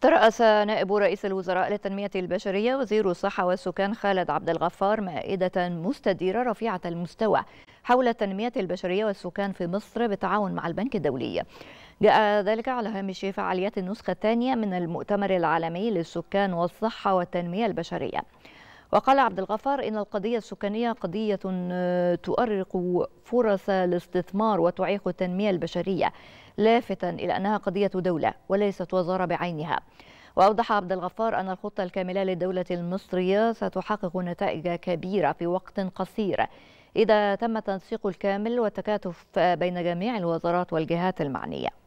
ترأس نائب رئيس الوزراء للتنمية البشرية وزير الصحة والسكان خالد عبد الغفار مائدة مستديرة رفيعة المستوى حول التنمية البشرية والسكان في مصر بالتعاون مع البنك الدولي جاء ذلك على هامش فعاليات النسخة الثانية من المؤتمر العالمي للسكان والصحة والتنمية البشرية وقال عبد الغفار إن القضية السكانية قضية آه، تؤرق فرص الاستثمار وتعيق التنمية البشرية لافتا إلى أنها قضية دولة وليست وزارة بعينها وأوضح عبد الغفار أن الخطة الكاملة للدولة المصرية ستحقق نتائج كبيرة في وقت قصير إذا تم التنسيق الكامل والتكاتف بين جميع الوزارات والجهات المعنية